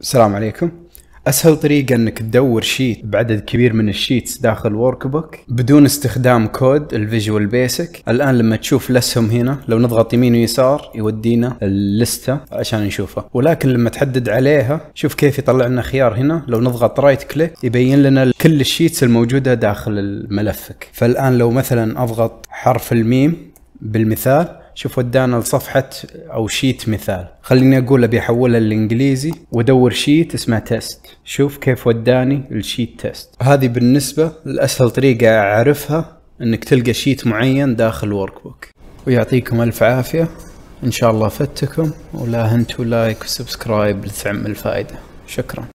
السلام عليكم اسهل طريقه انك تدور شيت بعدد كبير من الشيتس داخل ورك بوك بدون استخدام كود الفيجوال بيسك الان لما تشوف الاسهم هنا لو نضغط يمين ويسار يودينا اللسته عشان نشوفها ولكن لما تحدد عليها شوف كيف يطلع لنا خيار هنا لو نضغط رايت كليك يبين لنا كل الشيتس الموجوده داخل ملفك فالان لو مثلا اضغط حرف الميم بالمثال شوف ودانا لصفحة أو شيت مثال خليني أقول أبي أحولها للإنجليزي وأدور شيت اسمه تيست شوف كيف وداني الشيت تيست هذه بالنسبة لأسهل طريقة أعرفها أنك تلقى شيت معين داخل بوك ويعطيكم ألف عافية إن شاء الله فتكم ولا هنتوا لايك وسبسكرايب لتعم الفائدة شكرا